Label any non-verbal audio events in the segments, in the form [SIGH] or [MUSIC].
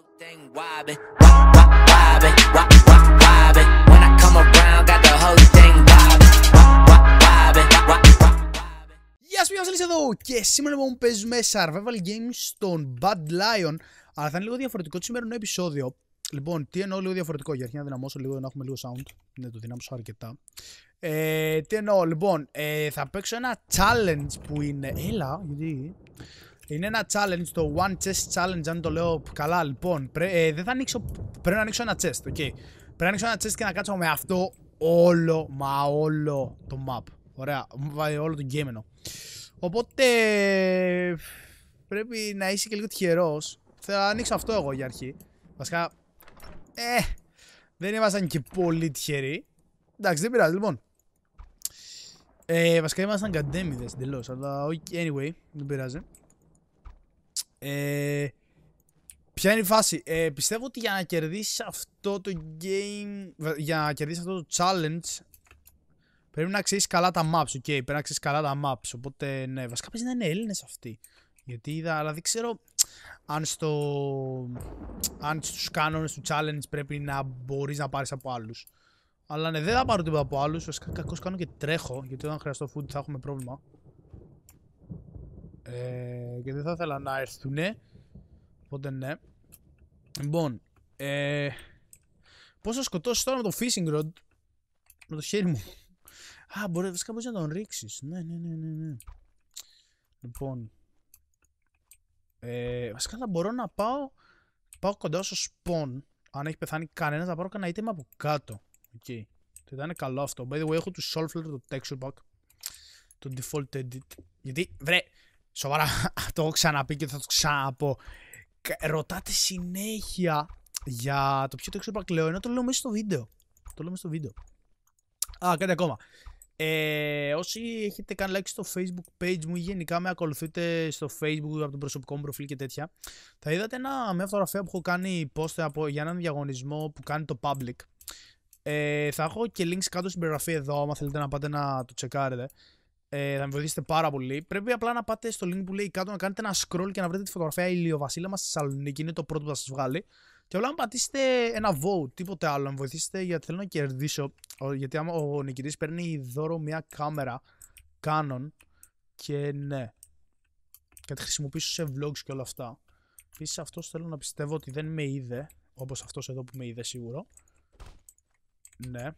Γεια σου, Γιάννη εδώ και σήμερα λοιπόν παίζουμε survival games στον Bad Lion. Αλλά θα είναι λίγο διαφορετικό το σημερινό επεισόδιο. Λοιπόν, τι εννοώ λίγο διαφορετικό για αρχή να δυναμώσω λίγο, να έχουμε λίγο sound. Ναι, το δυνάμωσα αρκετά. Ε, τι εννοώ, λοιπόν, ε, θα παίξω ένα challenge που είναι. Έλα, γιατί. Είναι ένα challenge, το one chest challenge, αν το λέω καλά. Λοιπόν, πρέ, ε, δεν θα ανοίξω, πρέπει να ανοίξω ένα chest, οκ. Πρέπει να ανοίξω ένα chest και να κάτσω με αυτό όλο, μα όλο το map. Ωραία, όλο το game Οπότε, πρέπει να είσαι και λίγο τυχερός. Θα ανοίξω αυτό εγώ για αρχή. Βασικά, ε, δεν ήμασταν και πολύ τυχεροί. Εντάξει, δεν πειράζει, λοιπόν. Ε, βασικά ήμασταν καντέμιδες εντελώς, αλλά anyway, δεν πειράζει. Ε, ποια είναι η φάση. Ε, πιστεύω ότι για να κερδίσεις αυτό το game, για να κερδίσεις αυτό το challenge, πρέπει να ξέρεις καλά τα maps. Okay, πρέπει να ξέρεις καλά τα maps. Οπότε ναι, βασικά πρέπει να είναι Έλληνες αυτοί. Γιατί είδα, αλλά δεν ξέρω αν, στο, αν στους κανόνες του challenge πρέπει να μπορείς να πάρεις από άλλους. Αλλά ναι, δεν θα πάρω τίποτα από άλλους, βασικά κακώς κάνω και τρέχω, γιατί όταν χρειαστώ food θα έχουμε πρόβλημα ε, και δεν θα ήθελα να έρθουν. Οπότε ναι. Λοιπόν, ε, πώς θα σκοτώσεις τώρα με το fishing rod, με το χέρι μου. Α, μπορεί, βασικά να τον ρίξεις. Ναι, ναι, ναι, ναι, ναι. Λοιπόν, ε, βασικά θα μπορώ να πάω, πάω κοντά στο spawn. Αν έχει πεθάνει κανένας, θα πάρω κανένα item από κάτω. Οκ. Okay. Θα ήταν καλό αυτό. By the way, έχω του Solfler, το texture pack. Το default edit. Γιατί, βρε, Σοβαρά, [LAUGHS] το έχω ξαναπεί και θα το ξαναπώ. Ρωτάτε συνέχεια για το ποιο το εξωπακλαιό, ενώ το λέω μέσα στο βίντεο. Το λέω μέσα στο βίντεο. Α, κάτι ακόμα. Ε, όσοι έχετε κάνει like στο facebook page μου ή γενικά με ακολουθείτε στο facebook από τον προσωπικό μου προφίλ και τέτοια θα είδατε ένα, μια φωτογραφία που έχω κάνει post από, για έναν διαγωνισμό που κάνει το public ε, θα έχω και links κάτω στην περιγραφή εδώ άμα θέλετε να πάτε να το τσεκάρετε ε, θα με βοηθήσετε πάρα πολύ. Πρέπει απλά να πάτε στο link που λέει κάτω να κάνετε ένα scroll και να βρείτε τη φωτογραφία ηλιοβασίλα μας στη Θεσσαλονίκη. Είναι το πρώτο που θα σας βγάλει. Και απλά να πατήσετε ένα vote, τίποτε άλλο. Να με βοηθήσετε γιατί θέλω να κερδίσω. Γιατί άμα ο νικητής παίρνει δώρο μια κάμερα Canon και ναι. Και τη χρησιμοποιήσω σε vlogs και όλα αυτά. Επίσης αυτός θέλω να πιστεύω ότι δεν με είδε. Όπως αυτός εδώ που με είδε σίγουρο. Ναι.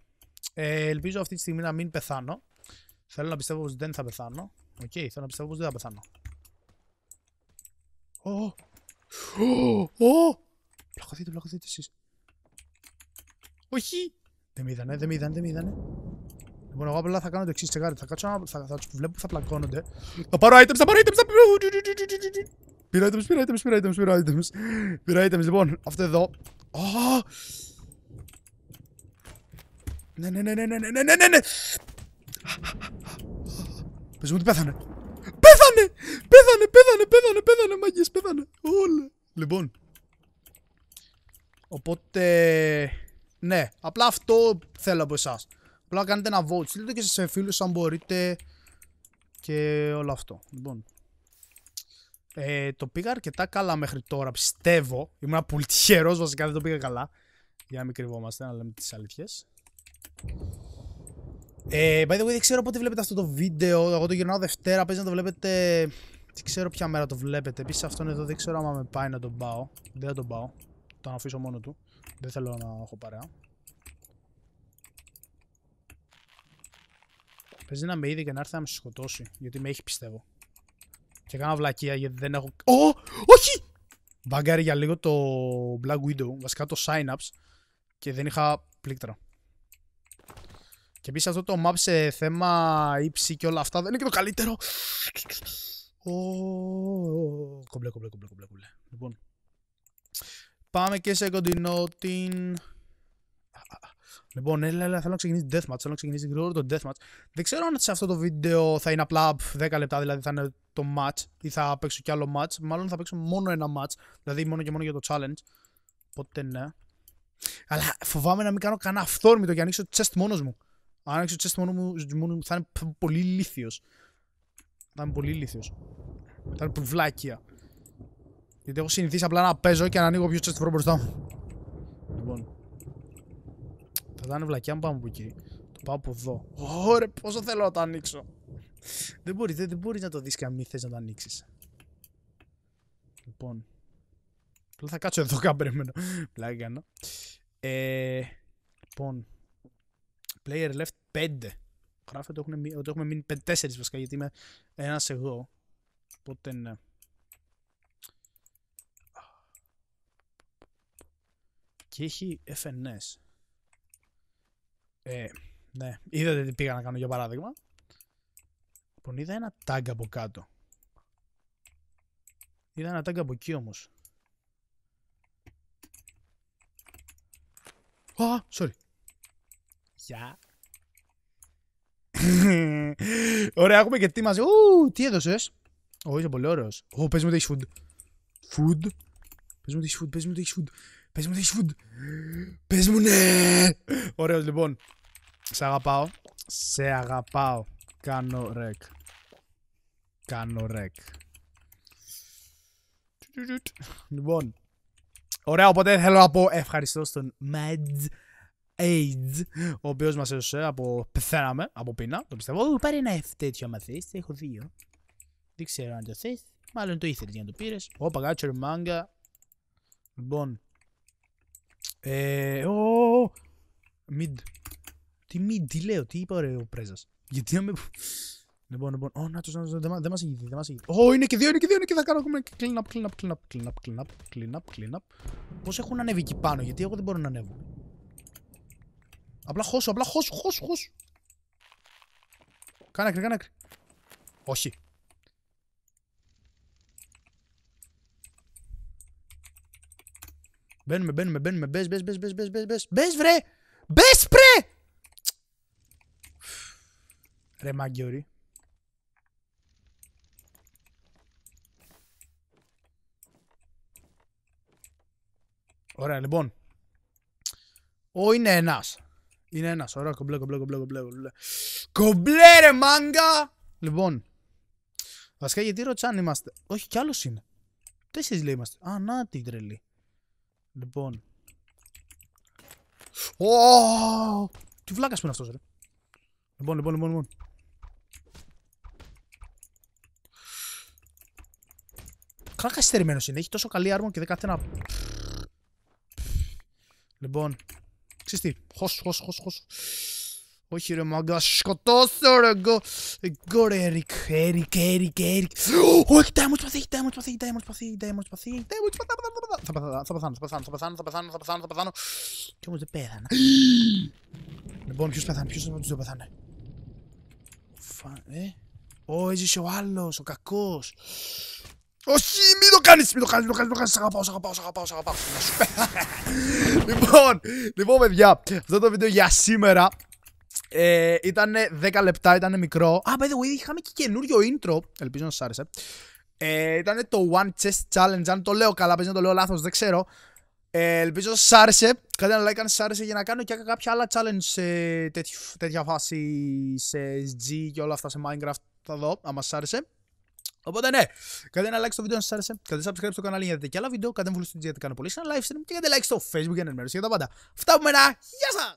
Ε, ελπίζω αυτή τη στιγμή να μην πεθάνω. Θέλω να πιστεύω πως δεν θα πεθάνω. Οκ, θέλω να πιστεύω πως δεν θα πεθάνω. Ω! Ω! Πλακωθείτε, πλακωθείτε εσείς. Όχι! Δεν με είδανε, δεν με είδανε, δεν με είδανε. Λοιπόν, εγώ απλά θα κάνω το εξής Θα κάτσω να... θα, θα που θα πλακώνονται. Θα πάρω items, θα πάρω items, θα... Πήρα items, πήρα items, πήρα items, items. λοιπόν, αυτό εδώ. ναι, ναι, ναι, ναι, ναι, ναι. Πες μου ότι πέθανε. Πέθανε! Πέθανε, πέθανε, πέθανε, πέθανε, πέθανε. Όλα. Λοιπόν. Οπότε... Ναι, απλά αυτό θέλω από εσάς. Απλά κάνετε ένα vote. Στείλτε και σε φίλους αν μπορείτε και όλο αυτό. Λοιπόν. Ε, το πήγα αρκετά καλά μέχρι τώρα, πιστεύω. Ήμουν πολύ τυχερός, βασικά δεν το πήγα καλά. Για να μην κρυβόμαστε, να λέμε τις αλήθειες. Ε, by the way, δεν ξέρω πότε βλέπετε αυτό το βίντεο. Εγώ το γυρνάω Δευτέρα. Παίζει να το βλέπετε. Δεν ξέρω ποια μέρα το βλέπετε. Επίσης αυτόν εδώ δεν ξέρω άμα με πάει να τον πάω. Δεν θα τον πάω. Τον αφήσω μόνο του. Δεν θέλω να έχω παρέα. Παίζει να με είδε και να έρθει να με σκοτώσει. Γιατί με έχει πιστεύω. Και κάνω βλακεία γιατί δεν έχω. Ω! Όχι! Μπαγκάρι για λίγο το Black Widow. Βασικά το Synapse. Και δεν είχα πλήκτρα. Και επίσης αυτό το map σε θέμα ύψη και όλα αυτά δεν είναι και το καλύτερο. Κομπλέ, κομπλέ, κομπλέ, κομπλέ, κομπλέ. Λοιπόν. Πάμε και σε κοντινό την... Λοιπόν, έλα, ναι, έλα, θέλω να ξεκινήσει deathmatch, θέλω να ξεκινήσει γρήγορα το deathmatch. Δεν ξέρω αν σε αυτό το βίντεο θα είναι απλά 10 λεπτά, δηλαδή θα είναι το match ή θα παίξω κι άλλο match. Μάλλον θα παίξω μόνο ένα match, δηλαδή μόνο και μόνο για το challenge. Οπότε ναι. Αλλά φοβάμαι να μην κάνω κανένα αυθόρμητο να ανοίξω chest μόνος μου. Αν το chest μόνο μου, μόνο μου θα είναι πολύ λίθιος. Θα είναι πολύ λίθιος. Θα είναι βλάκια. Γιατί έχω συνηθίσει απλά να παίζω και να ανοίγω πιο chest μπροστά μου. Λοιπόν. Θα ήταν βλακιά μου πάμε από εκεί. Το πάω από εδώ. Ωρε πόσο θέλω να το ανοίξω. δεν μπορείς, δεν, μπορείς να το δεις και αν μη θες να το ανοίξεις. Λοιπόν. θα κάτσω εδώ [LAUGHS] κάμπρεμενο. Πλάκα κάνω. Ε, λοιπόν, player left 5. Γράφεται ότι έχουμε μείνει 4 βασικά γιατί είμαι ένας εγώ. Οπότε ναι. Και έχει FNS. Ε, ναι. Είδατε τι πήγα να κάνω για παράδειγμα. Λοιπόν, είδα ένα tag από κάτω. Είδα ένα tag από εκεί όμως. Α, ah, sorry πια. Ωραία, έχουμε και τι μαζί. Ου, τι έδωσες. Ω, είσαι πολύ ωραίος. Ω, πες μου το έχεις food. Food. Πες μου το έχεις food, πες μου το έχεις food. Πες μου το έχεις food. Πες μου ναι. Ωραίος, λοιπόν. Σε αγαπάω. Σε αγαπάω. Κάνω ρεκ. Κάνω ρεκ. Λοιπόν. Ωραία, οπότε θέλω να πω ευχαριστώ στον μέντ. AIDS, ο οποίος μας έδωσε από. Πεθαίναμε από πείνα. Το πιστεύω. Ου, πάρε ένα F τέτοιο άμα θες. Έχω δύο. Δεν ξέρω αν το θες. Μάλλον το ήθελες για να το πήρες. Ο παγκάτσερ μάγκα. Λοιπόν. Ε. Ο. Μιντ. Τι μιντ, τι λέω, τι είπα ρε ο πρέζας. Γιατί να με. Λοιπόν, λοιπόν. Ω, να τους να Δεν μας ηγηθεί, δεν μας ηγηθεί. Ω, είναι και δύο, είναι και δύο, είναι και θα κάνω ακόμα. Clean up, clean up, clean up, up, up. Πώς έχουν ανέβει εκεί πάνω, γιατί εγώ δεν μπορώ να ανέβω. Απλά χώσου, απλά χώσου, χώσου, χώσου. Κάνε άκρη, κάνε άκρη. Όχι. Μπαίνουμε, μπαίνουμε, μπαίνουμε. Μπες, μπες, μπες, μπες, μπες, μπες, μπες. Μπες, βρε! Μπες, πρε! Ρε μαγκιόρι. Ωραία, λοιπόν. Ο είναι ένας. Είναι ένα, ωραία, κομπλέ, κομπλέ, κομπλέ, κομπλέ, κομπλέ. ρε μάγκα! Λοιπόν, βασικά γιατί ρώτησα είμαστε. Όχι, κι άλλος είναι. Τέσσερις λέει είμαστε. Α, να την τρελή. Λοιπόν. Oh! Τι βλάκας που είναι αυτός, ρε. Λοιπόν, λοιπόν, λοιπόν, λοιπόν. Καλά είναι. Έχει τόσο καλή άρμο και δεν κάθεται να. Λοιπόν, Ξέρεις τι, χωσ, χωσ, χωσ, χωσ. Όχι ρε μάγκα, σκοτώσω ρε γκο. Γκο ρε Ερικ, Ερικ, Ερικ, Ερικ. Όχι, τα έμος τα έμος τα έμος τα έμος τα έμος παθεί. Θα πεθάνω, θα πεθάνω, θα πεθάνω, θα πεθάνω, θα πεθάνω, θα πεθάνω, Κι όμως δεν πέθανα. Λοιπόν, ποιος πέθανε, ποιος πέθανε. ε. Ω, έζησε ο άλλος, ο κακός. Όχι, μην αγαπάω, αγαπάω, αγαπάω, αγαπάω. [LAUGHS] [LAUGHS] λοιπόν, λοιπόν, παιδιά, αυτό το βίντεο για σήμερα ε, ήταν 10 λεπτά, ήταν μικρό. Α, by the είχαμε και καινούριο intro. Ελπίζω να σας άρεσε. Ε, ήταν το One Chest Challenge. Αν το λέω καλά, παίζει να το λέω λάθος, δεν ξέρω. Ε, ελπίζω να σας άρεσε. Κάντε ένα like αν σας άρεσε για να κάνω και κάποια άλλα challenge σε τέτοια, φάση σε SG και όλα αυτά σε Minecraft. Θα δω, άμα σας άρεσε. Οπότε ναι, κάντε ένα like στο βίντεο αν σας άρεσε, κάντε subscribe στο κανάλι για να δείτε και άλλα βίντεο, κάντε εμβολούς γιατί κάνω πολύ σαν live stream και κάντε like στο facebook για να ενημερώσει για τα πάντα. Αυτά που μένα, γεια σας!